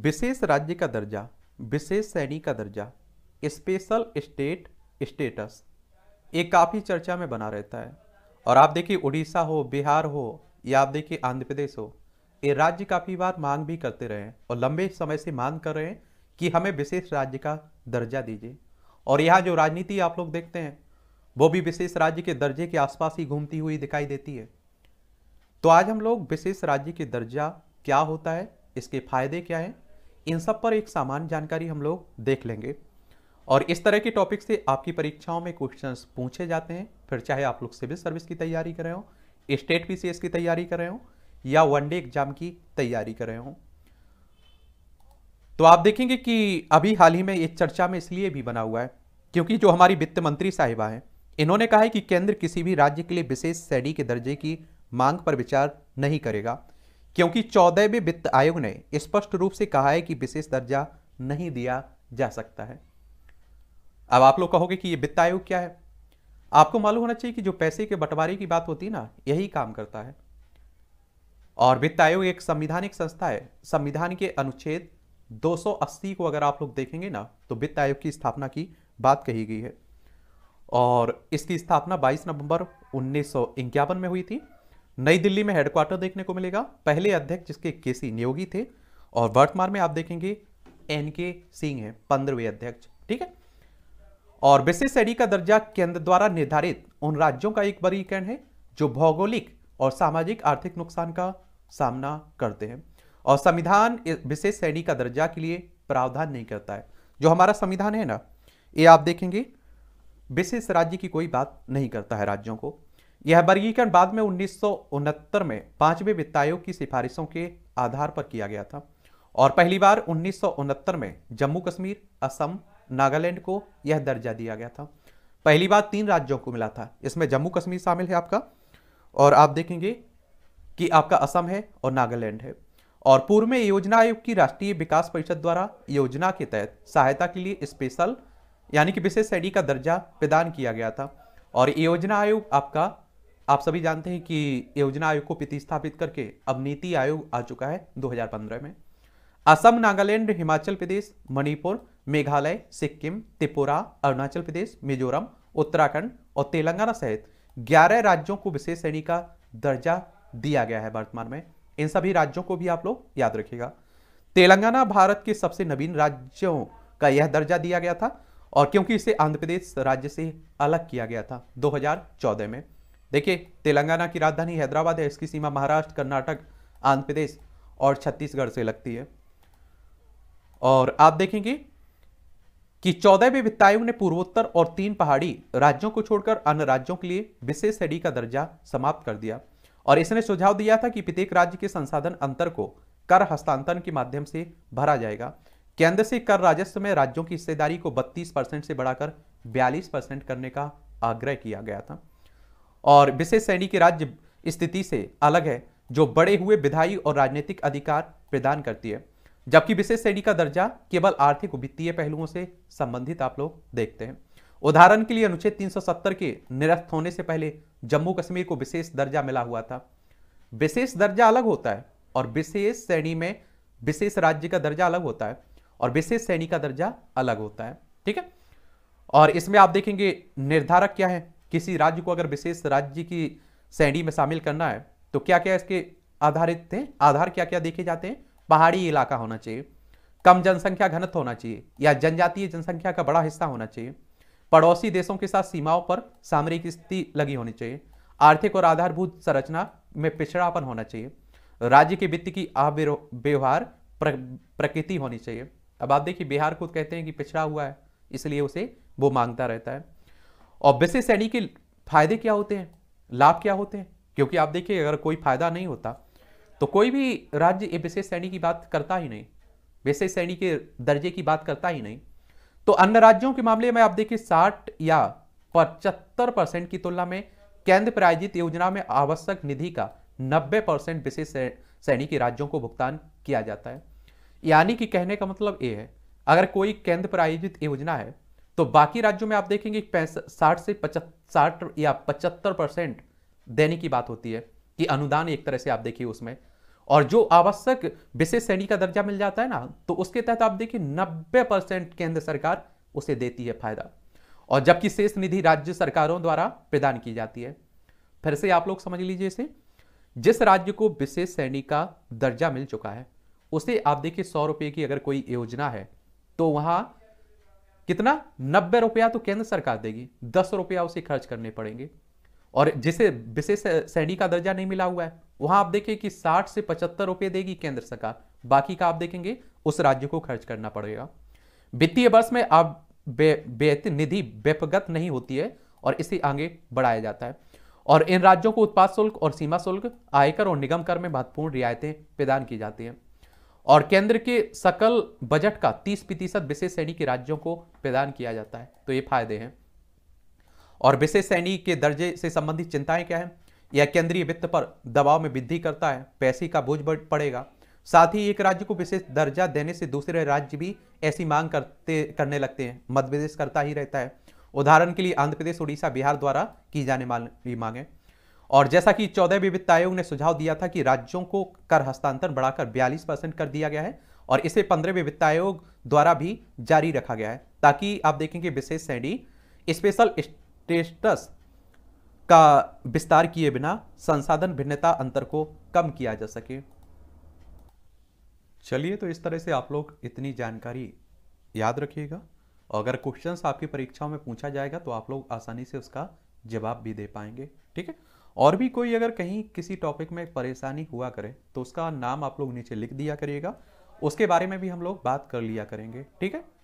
विशेष राज्य का दर्जा विशेष श्रेणी का दर्जा स्पेशल स्टेट स्टेटस ये काफ़ी चर्चा में बना रहता है और आप देखिए उड़ीसा हो बिहार हो या आप देखिए आंध्र प्रदेश हो ये राज्य काफ़ी बार मांग भी करते रहे हैं और लंबे समय से मांग कर रहे हैं कि हमें विशेष राज्य का दर्जा दीजिए और यहाँ जो राजनीति आप लोग देखते हैं वो भी विशेष राज्य के दर्जे के आसपास ही घूमती हुई दिखाई देती है तो आज हम लोग विशेष राज्य के दर्जा क्या होता है इसके फायदे क्या हैं इन सब पर एक सामान्य जानकारी हम लोग देख लेंगे और इस तरह के टॉपिक से आपकी परीक्षाओं में क्वेश्चंस पूछे जाते हैं फिर चाहे आप लोग सिविल सर्विस की तैयारी कर रहे हो स्टेट पीसीएस की तैयारी कर रहे हो या वनडे एग्जाम की तैयारी कर रहे हो तो आप देखेंगे कि अभी हाल ही में एक चर्चा में इसलिए भी बना हुआ है क्योंकि जो हमारी वित्त मंत्री साहिबा हैं इन्होंने कहा है कि केंद्र किसी भी राज्य के लिए विशेष सैडी के दर्जे की मांग पर विचार नहीं करेगा क्योंकि चौदहवें वित्त आयोग ने स्पष्ट रूप से कहा है कि विशेष दर्जा नहीं दिया जा सकता है अब आप लोग कहोगे कि ये वित्त आयोग क्या है आपको मालूम होना चाहिए कि जो पैसे के बंटवारे की बात होती है ना यही काम करता है और वित्त आयोग एक संविधानिक संस्था है संविधान के अनुच्छेद 280 को अगर आप लोग देखेंगे ना तो वित्त आयोग की स्थापना की बात कही गई है और इसकी स्थापना 22 नवंबर उन्नीस में हुई थी नई दिल्ली में हेडक्वार्टर देखने को मिलेगा पहले अध्यक्ष जिसके के सी नियोगी थे और वर्तमान में आप देखेंगे एन के सिंह है पंद्रहवें अध्यक्ष ठीक है और विशेष श्रेणी का दर्जा केंद्र द्वारा निर्धारित उन राज्यों का एक वर्गीकरण है जो भौगोलिक और सामाजिक आर्थिक नुकसान का सामना करते हैं और संविधान विशेष श्रेणी का दर्जा के लिए प्रावधान नहीं करता है जो हमारा संविधान है ना ये आप देखेंगे विशेष राज्य की कोई बात नहीं करता है राज्यों को यह वर्गीकरण बाद में उन्नीस में पांचवें वित्त आयोग की सिफारिशों के आधार पर किया गया था और पहली बार उन्नीस में जम्मू कश्मीर असम नागालैंड को यह दर्जा दिया गया था पहली बार तीन राज्यों को मिला था इसमें जम्मू कश्मीर शामिल है आपका और आप देखेंगे कि आपका असम है और नागालैंड है और पूर्व में योजना आयोग की राष्ट्रीय विकास परिषद द्वारा योजना के तहत सहायता के लिए स्पेशल यानी कि विशेष श्रेणी का दर्जा प्रदान किया गया था और योजना आयोग आपका आप सभी जानते हैं कि योजना आयोग को प्रतिस्थापित करके अब नीति आयोग आ चुका है 2015 में असम नागालैंड हिमाचल प्रदेश मणिपुर मेघालय सिक्किम त्रिपुरा अरुणाचल प्रदेश मिजोरम उत्तराखंड और तेलंगाना सहित 11 राज्यों को विशेष श्रेणी का दर्जा दिया गया है वर्तमान में इन सभी राज्यों को भी आप लोग याद रखेगा तेलंगाना भारत के सबसे नवीन राज्यों का यह दर्जा दिया गया था और क्योंकि इसे आंध्र प्रदेश राज्य से अलग किया गया था दो में देखिए तेलंगाना की राजधानी हैदराबाद है इसकी सीमा महाराष्ट्र कर्नाटक आंध्र प्रदेश और छत्तीसगढ़ से लगती है और आप देखेंगे कि चौदहवें वित्त आयोग ने पूर्वोत्तर और तीन पहाड़ी राज्यों को छोड़कर अन्य राज्यों के लिए विशेष श्रेणी का दर्जा समाप्त कर दिया और इसने सुझाव दिया था कि प्रत्येक राज्य के संसाधन अंतर को कर हस्तांतरण के माध्यम से भरा जाएगा केंद्र से कर राजस्व में राज्यों की हिस्सेदारी को 32 परसेंट से बढ़ाकर 42 परसेंट करने का आग्रह किया गया था और विशेष श्रेणी की राज्य स्थिति से अलग है जो बड़े हुए विधायी और राजनीतिक अधिकार प्रदान करती है जबकि विशेष श्रेणी का दर्जा केवल आर्थिक वित्तीय पहलुओं से संबंधित आप लोग देखते हैं उदाहरण के लिए अनुच्छेद 370 के निरस्त होने से पहले जम्मू कश्मीर को विशेष दर्जा मिला हुआ था विशेष दर्जा अलग होता है और विशेष श्रेणी में विशेष राज्य का दर्जा अलग होता है और विशेष श्रेणी का दर्जा अलग होता है ठीक है और इसमें आप देखेंगे निर्धारक क्या है किसी राज्य को अगर विशेष राज्य की श्रेणी में शामिल करना है तो क्या क्या इसके आधारित थे आधार क्या क्या देखे जाते हैं पहाड़ी इलाका होना चाहिए कम जनसंख्या घनत्व होना चाहिए या जनजातीय जनसंख्या का बड़ा हिस्सा होना चाहिए पड़ोसी देशों के साथ सीमाओं पर सामरिक स्थिति लगी होनी चाहिए आर्थिक और आधारभूत संरचना में पिछड़ापन होना चाहिए राज्य के वित्त की व्यवहार प्र, प्रकृति होनी चाहिए अब आप देखिए बिहार खुद कहते हैं कि पिछड़ा हुआ है इसलिए उसे वो मांगता रहता है और बिजनेस सैनी के फायदे क्या होते हैं लाभ क्या होते हैं क्योंकि आप देखिए अगर कोई फायदा नहीं होता तो कोई भी राज्य ये विशेष श्रेणी की बात करता ही नहीं विशेष श्रेणी के दर्जे की बात करता ही नहीं तो अन्य राज्यों के मामले में आप देखिए साठ या पचहत्तर परसेंट की तुलना में केंद्र प्रायोजित योजना में आवश्यक निधि का नब्बे परसेंट विशेष श्रेणी के राज्यों को भुगतान किया जाता है यानी कि कहने का मतलब ये है अगर कोई केंद्र प्रायोजित योजना है तो बाकी राज्यों में आप देखेंगे साठ से साठ या पचहत्तर परसेंट देने की बात होती है कि अनुदान एक तरह से आप देखिए उसमें और जो आवश्यक विशेष श्रेणी का दर्जा मिल जाता है ना तो उसके तहत आप देखिए नब्बे परसेंट केंद्र सरकार उसे देती है फायदा और जबकि शेष निधि राज्य सरकारों द्वारा प्रदान की जाती है फिर से आप लोग समझ लीजिए इसे जिस राज्य को विशेष श्रेणी का दर्जा मिल चुका है उसे आप देखिए सौ रुपये की अगर कोई योजना है तो वहां कितना नब्बे रुपया तो केंद्र सरकार देगी दस रुपया उसे खर्च करने पड़ेंगे और जिसे विशेष श्रेणी का दर्जा नहीं मिला हुआ है वहां आप देखिए कि साठ से पचहत्तर रुपये देगी केंद्र सरकार बाकी का आप देखेंगे उस राज्य को खर्च करना पड़ेगा वित्तीय वर्ष में आप बे, निधि व्यपगत नहीं होती है और इसे आगे बढ़ाया जाता है और इन राज्यों को उत्पाद शुल्क और सीमा शुल्क आयकर और निगम कर में महत्वपूर्ण रियायतें प्रदान की जाती हैं और केंद्र के सकल बजट का 30 प्रतिशत विशेष श्रेणी के राज्यों को प्रदान किया जाता है तो ये फायदे हैं और विशेष श्रेणी के दर्जे से संबंधित चिंताएं क्या हैं यह केंद्रीय वित्त पर दबाव में वृद्धि करता है पैसे का बोझ पड़ेगा साथ ही एक राज्य को विशेष दर्जा देने से दूसरे राज्य भी ऐसी मांग करते करने लगते हैं मध्य प्रदेश करता ही रहता है उदाहरण के लिए आंध्र प्रदेश उड़ीसा बिहार द्वारा की जाने वाली मांगें और जैसा कि चौदह विविधत आयोग ने सुझाव दिया था कि राज्यों को कर हस्तांतरण बढ़ाकर बयालीस परसेंट कर दिया गया है और इसे पंद्रह वित्त आयोग द्वारा भी जारी रखा गया है ताकि आप देखेंगे विशेष श्रेणी स्पेशल स्टेटस का विस्तार किए बिना संसाधन भिन्नता अंतर को कम किया जा सके चलिए तो इस तरह से आप लोग इतनी जानकारी याद रखिएगा अगर क्वेश्चंस आपकी परीक्षाओं में पूछा जाएगा तो आप लोग आसानी से उसका जवाब भी दे पाएंगे ठीक है और भी कोई अगर कहीं किसी टॉपिक में परेशानी हुआ करे तो उसका नाम आप लोग नीचे लिख दिया करिएगा उसके बारे में भी हम लोग बात कर लिया करेंगे ठीक है